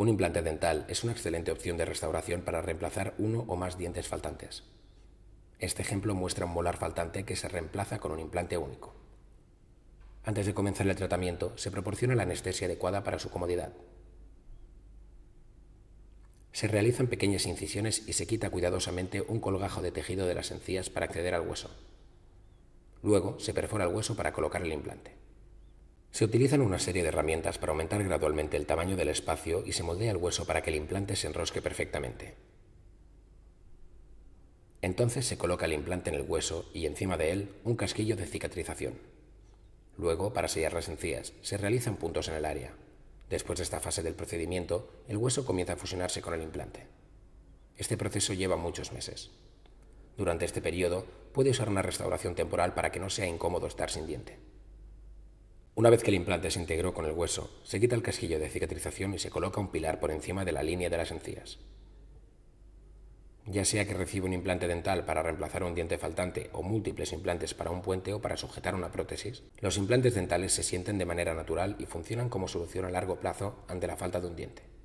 Un implante dental es una excelente opción de restauración para reemplazar uno o más dientes faltantes. Este ejemplo muestra un molar faltante que se reemplaza con un implante único. Antes de comenzar el tratamiento, se proporciona la anestesia adecuada para su comodidad. Se realizan pequeñas incisiones y se quita cuidadosamente un colgajo de tejido de las encías para acceder al hueso. Luego se perfora el hueso para colocar el implante. Se utilizan una serie de herramientas para aumentar gradualmente el tamaño del espacio y se moldea el hueso para que el implante se enrosque perfectamente. Entonces se coloca el implante en el hueso y encima de él un casquillo de cicatrización. Luego, para sellar las encías, se realizan puntos en el área. Después de esta fase del procedimiento, el hueso comienza a fusionarse con el implante. Este proceso lleva muchos meses. Durante este periodo, puede usar una restauración temporal para que no sea incómodo estar sin diente. Una vez que el implante se integró con el hueso, se quita el casquillo de cicatrización y se coloca un pilar por encima de la línea de las encías. Ya sea que reciba un implante dental para reemplazar un diente faltante o múltiples implantes para un puente o para sujetar una prótesis, los implantes dentales se sienten de manera natural y funcionan como solución a largo plazo ante la falta de un diente.